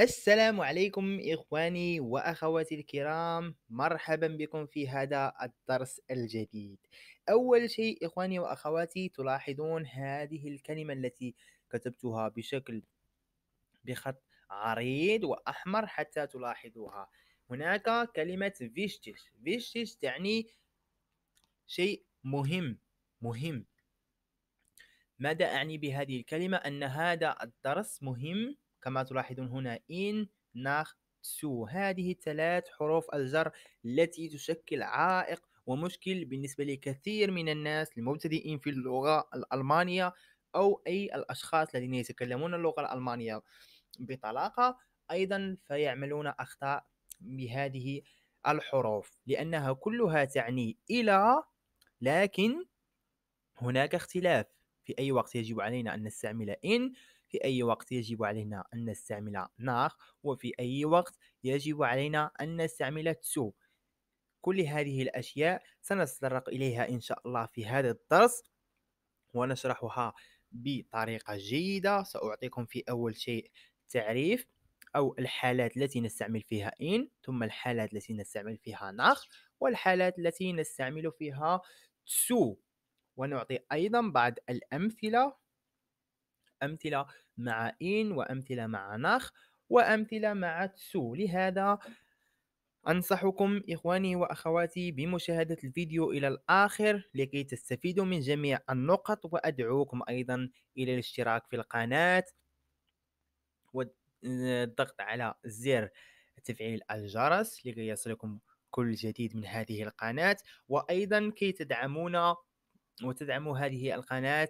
السلام عليكم إخواني وأخواتي الكرام مرحبا بكم في هذا الدرس الجديد أول شيء إخواني وأخواتي تلاحظون هذه الكلمة التي كتبتها بشكل بخط عريض وأحمر حتى تلاحظوها هناك كلمة فيشتش فيشتش تعني شيء مهم مهم ماذا أعني بهذه الكلمة أن هذا الدرس مهم كما تلاحظون هنا إن ناخ سو هذه ثلاث حروف الجر التي تشكل عائق ومشكل بالنسبة لكثير من الناس المبتدئين في اللغة الألمانية أو أي الأشخاص الذين يتكلمون اللغة الألمانية بطلاقة أيضا فيعملون أخطاء بهذه الحروف لأنها كلها تعني إلى لكن هناك اختلاف في أي وقت يجب علينا أن نستعمل إن في أي وقت يجب علينا أن نستعمل نار وفي أي وقت يجب علينا أن نستعمل تسو كل هذه الأشياء سنتطرق إليها إن شاء الله في هذا الدرس ونشرحها بطريقة جيدة سأعطيكم في أول شيء تعريف أو الحالات التي نستعمل فيها إن ثم الحالات التي نستعمل فيها ناخ والحالات التي نستعمل فيها تسو ونعطي أيضا بعض الأمثلة أمثلة مع إن وأمثلة مع نخ وأمثلة مع تسو لهذا أنصحكم إخواني وأخواتي بمشاهدة الفيديو إلى الآخر لكي تستفيدوا من جميع النقط وأدعوكم أيضا إلى الاشتراك في القناة والضغط على زر تفعيل الجرس لكي يصلكم كل جديد من هذه القناة وأيضا كي تدعمونا وتدعموا هذه القناة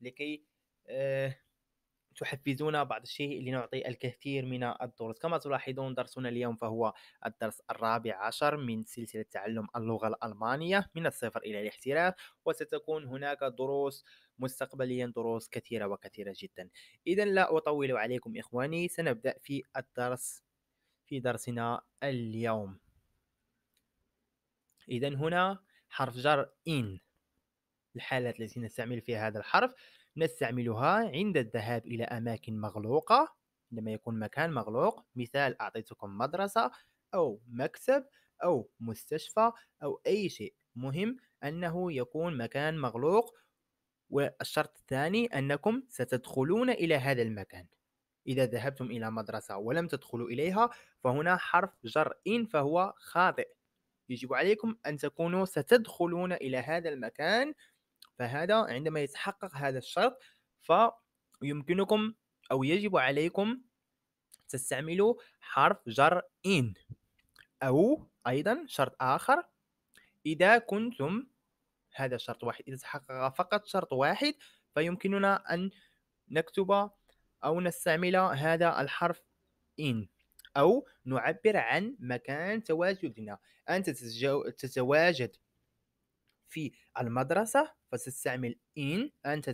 لكي آه، تحفزونا بعض الشيء لنعطي الكثير من الدروس كما تلاحظون درسنا اليوم فهو الدرس الرابع عشر من سلسلة تعلم اللغة الألمانية من الصفر إلى الاحتراف وستكون هناك دروس مستقبليا دروس كثيرة وكثيرة جدا إذا لا أطول عليكم إخواني سنبدأ في الدرس في درسنا اليوم إذا هنا حرف جر إن الحالات التي نستعمل فيها هذا الحرف نستعملها عند الذهاب إلى أماكن مغلوقة عندما يكون مكان مغلوق مثال أعطيتكم مدرسة أو مكتب أو مستشفى أو أي شيء مهم أنه يكون مكان مغلوق والشرط الثاني أنكم ستدخلون إلى هذا المكان إذا ذهبتم إلى مدرسة ولم تدخلوا إليها فهنا حرف جر إن فهو خاطئ يجب عليكم أن تكونوا ستدخلون إلى هذا المكان فهذا عندما يتحقق هذا الشرط فيمكنكم أو يجب عليكم تستعملوا حرف جر إن أو أيضا شرط آخر إذا كنتم هذا شرط واحد إذا تحقق فقط شرط واحد فيمكننا أن نكتب أو نستعمل هذا الحرف إن أو نعبر عن مكان تواجدنا أنت تتواجد في المدرسة فستستعمل in أنت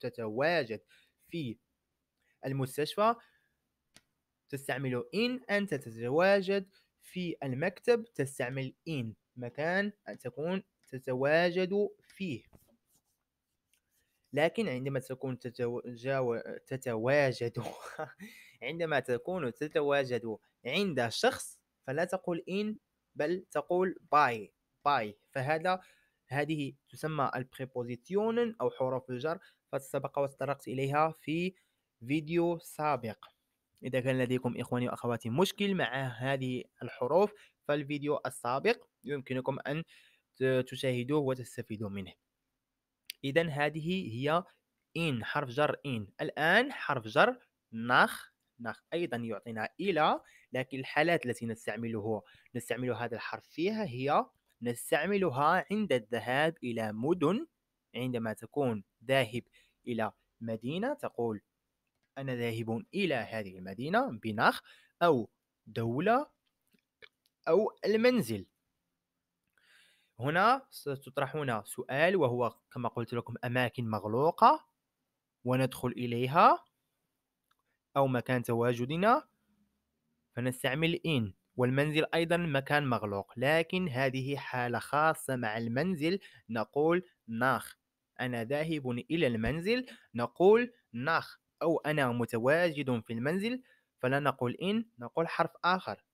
تتواجد في المستشفى تستعمل in أنت تتواجد في المكتب تستعمل in مكان أن تكون تتواجد فيه لكن عندما تكون تتواجد عندما تكون تتواجد عند شخص فلا تقول in بل تقول by by فهذا هذه تسمى البريبوزيسيون أو حروف الجر قد سبق وتطرقت إليها في فيديو سابق إذا كان لديكم إخواني وأخواتي مشكل مع هذه الحروف فالفيديو السابق يمكنكم أن تشاهدوه وتستفيدوا منه إذا هذه هي إن حرف جر إن الآن حرف جر نخ نخ أيضا يعطينا إلى لكن الحالات التي نستعمله نستعمل هذا الحرف فيها هي نستعملها عند الذهاب إلى مدن عندما تكون ذاهب إلى مدينة تقول أنا ذاهب إلى هذه المدينة بنخ أو دولة أو المنزل هنا ستطرحون سؤال وهو كما قلت لكم أماكن مغلوقة وندخل إليها أو مكان تواجدنا فنستعمل إن والمنزل أيضا مكان مغلوق لكن هذه حالة خاصة مع المنزل نقول ناخ أنا ذاهب إلى المنزل نقول ناخ أو أنا متواجد في المنزل فلا نقول إن نقول حرف آخر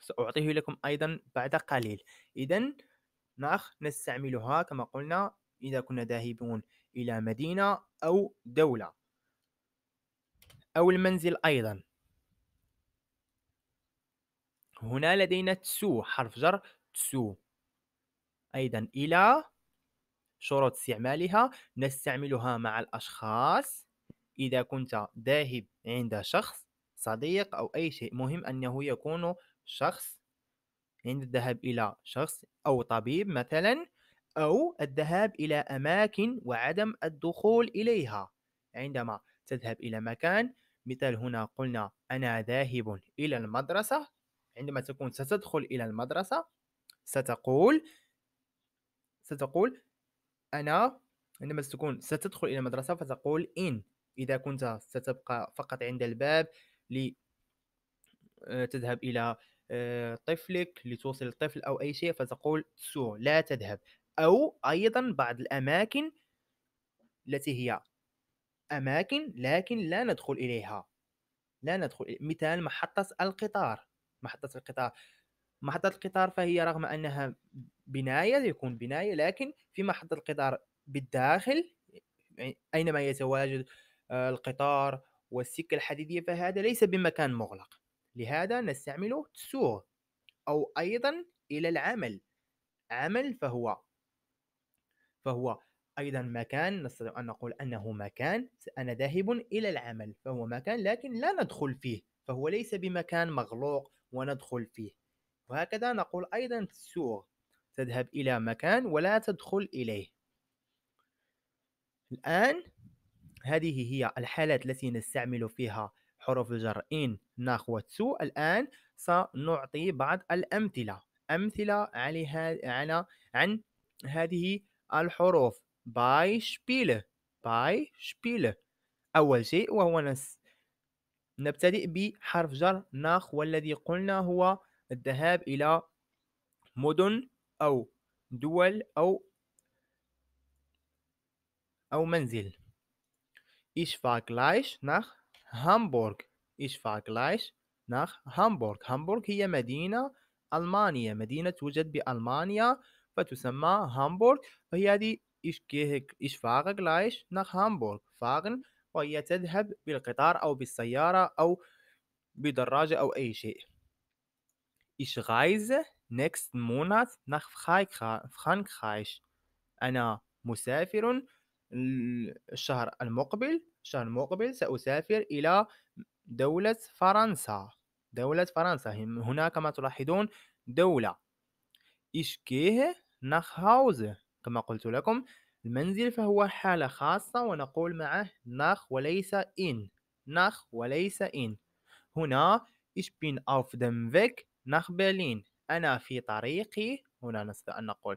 سأعطيه لكم أيضا بعد قليل إذا ناخ نستعملها كما قلنا إذا كنا ذاهبون إلى مدينة أو دولة أو المنزل أيضا هنا لدينا تسو حرف جر تسو أيضا إلى شروط استعمالها نستعملها مع الأشخاص إذا كنت ذاهب عند شخص صديق أو أي شيء مهم أنه يكون شخص عند الذهاب إلى شخص أو طبيب مثلا أو الذهاب إلى أماكن وعدم الدخول إليها عندما تذهب إلى مكان مثل هنا قلنا أنا ذاهب إلى المدرسة عندما تكون ستدخل إلى المدرسة ستقول ستقول أنا عندما تكون ستدخل إلى المدرسة فتقول إن إذا كنت ستبقى فقط عند الباب لتذهب آه، إلى آه، طفلك لتوصل الطفل أو أي شيء فتقول سو لا تذهب أو أيضا بعض الأماكن التي هي أماكن لكن لا ندخل إليها لا ندخل مثال محطة القطار محطة القطار محطة القطار فهي رغم أنها بناية يكون بناية لكن في محطة القطار بالداخل أينما يتواجد آه، القطار والسكة الحديدية فهذا ليس بمكان مغلق لهذا نستعمل سوغ أو أيضا إلى العمل عمل فهو فهو أيضا مكان نستطيع أن نقول أنه مكان أنا ذاهب إلى العمل فهو مكان لكن لا ندخل فيه فهو ليس بمكان مغلوق وندخل فيه وهكذا نقول أيضا في السوق تذهب إلى مكان ولا تدخل إليه الآن هذه هي الحالات التي نستعمل فيها حروف الجر إن نخوة سوء الآن سنعطي بعض الأمثلة أمثلة عليها على عن هذه الحروف باي شبيله باي شبيله أول شيء وهو نس نبتدئ بحرف جر ناخ والذي قلنا هو الذهاب إلى مدن أو دول أو أو منزل إيش fahr gleich ناخ هامبورغ. إيش fahr gleich ناخ هامبورغ. هامبورغ هي مدينة ألمانية مدينة توجد بألمانيا فتسمى هامبورغ فهي هذه إيش كيهك إيش fahre gleich nach Hamburg وهي تذهب بالقطار أو بالسيارة أو بدراجة أو أي شيء إيش reise nächsten Monat nach Frankreich أنا مسافر الشهر المقبل الشهر المقبل سأسافر إلى دولة فرنسا دولة فرنسا هنا كما تلاحظون دولة إيش كيه نخ Hause كما قلت لكم المنزل فهو حالة خاصة ونقول معه ناخ وليس إن nach وليس إن هنا ich bin auf dem Weg nach Berlin أنا في طريقي هنا نستطيع أن نقول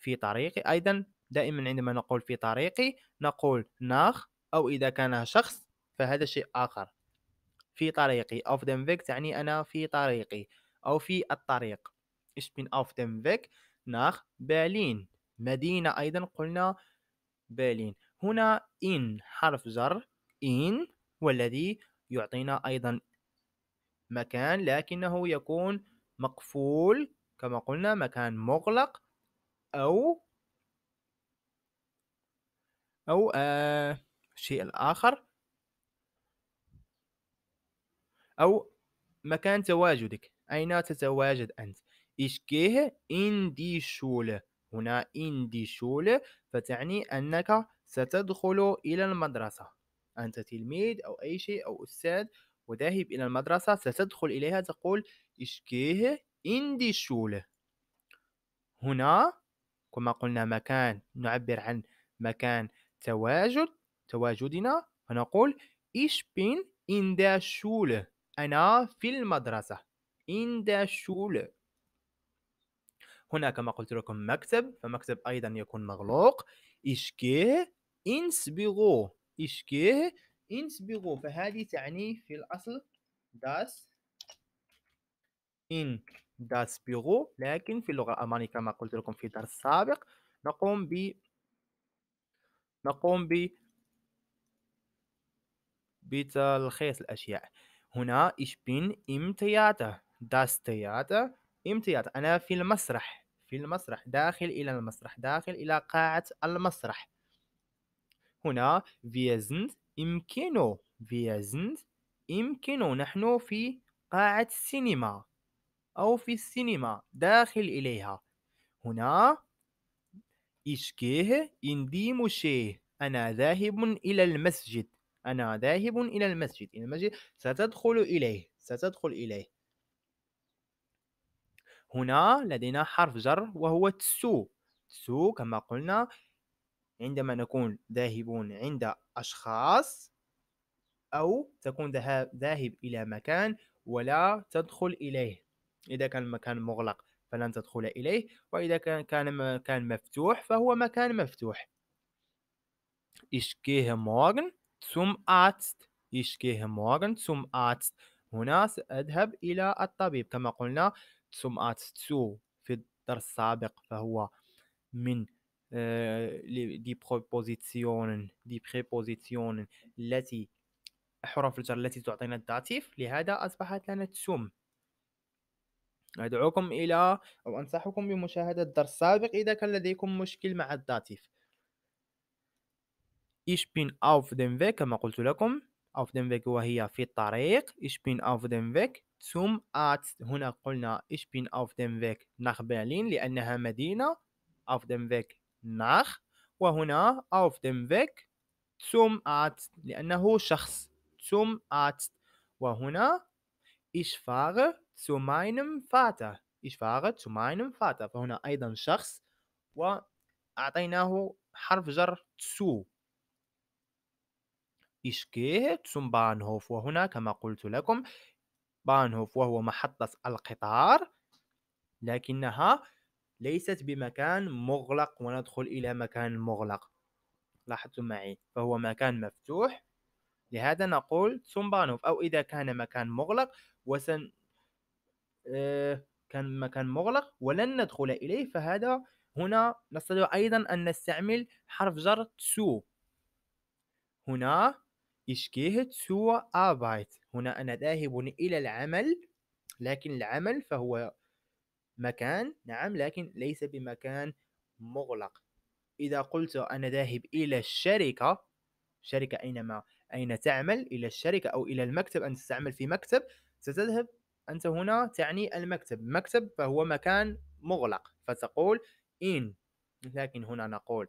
في طريقي أيضا دائما عندما نقول في طريقي نقول ناخ أو إذا كان شخص فهذا شيء آخر في طريقي auf dem Weg تعني أنا في طريقي أو في الطريق ich bin auf dem Weg nach Berlin مدينة أيضا قلنا بالين هنا إن حرف زر إن والذي يعطينا أيضا مكان لكنه يكون مقفول كما قلنا مكان مغلق أو أو آه الآخر أو مكان تواجدك أين تتواجد أنت كيه إن دي شوله هنا إن دي شول فتعني أنك ستدخل إلى المدرسة أنت تلميذ أو أي شيء أو أستاذ وذاهب إلى المدرسة ستدخل إليها تقول إشكيه إن دي شول هنا كما قلنا مكان نعبر عن مكان تواجد تواجدنا فنقول إيش بين إن دا شول أنا في المدرسة إن دا شول هنا كما قلت لكم مكتب فمكتب أيضا يكون مغلوق إشكيه إنسبيغو إشكيه إنسبيغو فهذه تعني في الأصل داس إن داس بيغو لكن في اللغة الألمانية كما قلت لكم في الدرس السابق نقوم ب نقوم ب بتلخيص الأشياء هنا ايش بين ام تياتا داس تياتا امتياز انا في المسرح في المسرح داخل الى المسرح داخل الى قاعه المسرح هنا wir sind im Kino wir sind im Kino نحن في قاعة السينما أو في السينما داخل إليها هنا ich gehe in die Moschee أنا ذاهب إلى المسجد أنا ذاهب إلى المسجد المسجد ستدخل إليه ستدخل إليه هنا لدينا حرف جر وهو تسو تسو كما قلنا عندما نكون ذاهبون عند أشخاص أو تكون ذاهب إلى مكان ولا تدخل إليه إذا كان المكان مغلق فلن تدخل إليه وإذا كان مكان مفتوح فهو مكان مفتوح Ich gehe morgen zum Arzt. Ich gehe morgen zum Arzt. هنا سأذهب إلى الطبيب كما قلنا آت تسو في الدرس السابق فهو من آه، دي بروبوزيسيون دي بريبوزيسيون التي حروف الجر التي تعطينا الداتيف لهذا أصبحت لنا تسوم أدعوكم إلى أو أنصحكم بمشاهدة الدرس السابق إذا كان لديكم مشكل مع الداتيف ايش بين اوف ديم في كما قلت لكم Aufdenweg وهي في الطريق ich bin auf dem Weg zum Arzt هنا قلنا ich bin auf dem Weg nach Berlin لأنها مدينة auf dem Weg nach وهنا auf dem Weg zum Arzt لأنه شخص zum Arzt وهنا ich fahre zu meinem Vater ich fahre zu meinem Vater فهنا أيضا شخص وأعطيناه حرف جر zu إشكيه تسم بانهوف وهنا كما قلت لكم بانهوف وهو محطة القطار لكنها ليست بمكان مغلق وندخل إلى مكان مغلق لاحظتم معي فهو مكان مفتوح لهذا نقول بانهوف أو إذا كان مكان مغلق وسن آه كان مكان مغلق ولن ندخل إليه فهذا هنا نستطيع أيضا أن نستعمل حرف جر تسو هنا Ich gehe zur Arbeit. هنا أنا ذاهب إلى العمل لكن العمل فهو مكان نعم لكن ليس بمكان مغلق إذا قلت أنا ذاهب إلى الشركة شركة أينما أين تعمل إلى الشركة أو إلى المكتب أنت تعمل في مكتب ستذهب أنت هنا تعني المكتب مكتب فهو مكان مغلق فتقول in لكن هنا نقول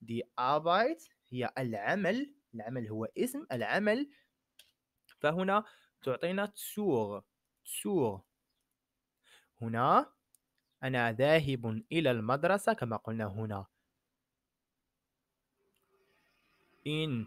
دي Arbeit هي العمل العمل هو اسم العمل فهنا تعطينا تسوغ تسوغ هنا أنا ذاهب إلى المدرسة كما قلنا هنا in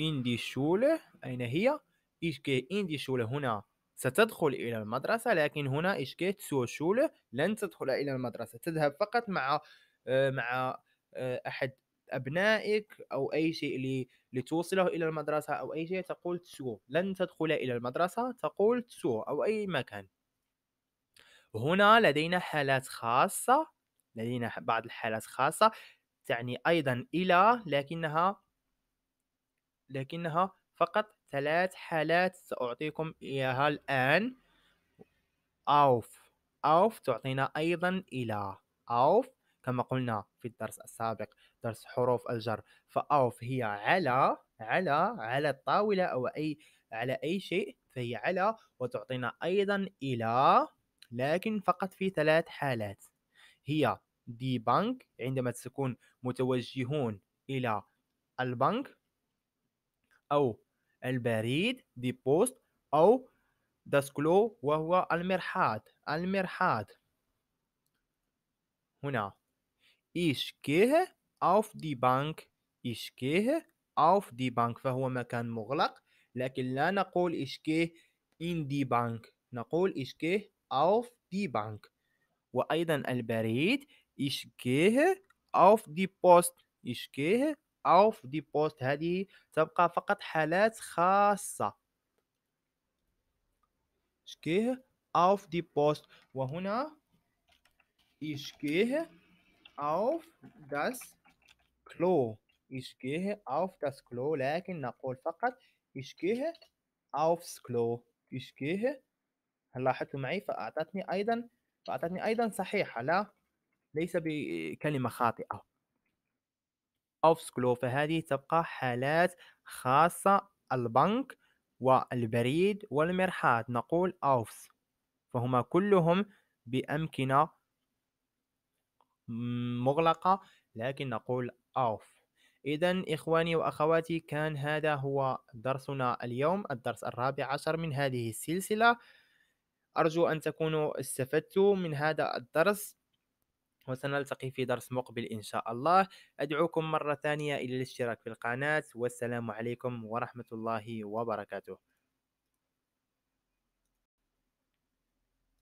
in die Schule أين هي إشكي gehe in die Schule هنا ستدخل إلى المدرسة لكن هنا إشكي gehe zur لن تدخل إلى المدرسة تذهب فقط مع آه، مع آه، أحد ابنائك او اي شيء اللي لتوصله الى المدرسه او اي شيء تقول تسو لن تدخل الى المدرسه تقول تسو او اي مكان هنا لدينا حالات خاصه لدينا بعض الحالات خاصه تعني ايضا الى لكنها لكنها فقط ثلاث حالات ساعطيكم اياها الان اوف اوف تعطينا ايضا الى اوف كما قلنا في الدرس السابق درس حروف الجر فأوف هي على على على الطاولة أو أي على أي شيء فهي على وتعطينا أيضا إلى لكن فقط في ثلاث حالات هي دي بانك عندما تكون متوجهون إلى البنك أو البريد دي بوست أو داسكلو وهو المرحاض المرحاض هنا Ich gehe auf die Bank Ich gehe auf die Bank فهو مكان مغلق لكن لا نقول Ich gehe in die Bank نقول Ich gehe auf die Bank وأيضا البريد Ich gehe auf die Post Ich gehe auf die Post هذه تبقى فقط حالات خاصة Ich gehe auf die Post وهنا Ich gehe auf das Klo. Ich gehe auf das Klo لكن نقول فقط ich gehe aufs Klo. Ich gehe لاحظت معي فأعطتني أيضا فأعطتني أيضا صحيحة لا ليس بكلمة خاطئة aufs Klo فهذه تبقى حالات خاصة البنك والبريد والمرحاض نقول aufs فهما كلهم بأمكنة مغلقة لكن نقول أوف إذا إخواني وأخواتي كان هذا هو درسنا اليوم الدرس الرابع عشر من هذه السلسلة أرجو أن تكونوا استفدتوا من هذا الدرس وسنلتقي في درس مقبل إن شاء الله أدعوكم مرة ثانية إلى الاشتراك في القناة والسلام عليكم ورحمة الله وبركاته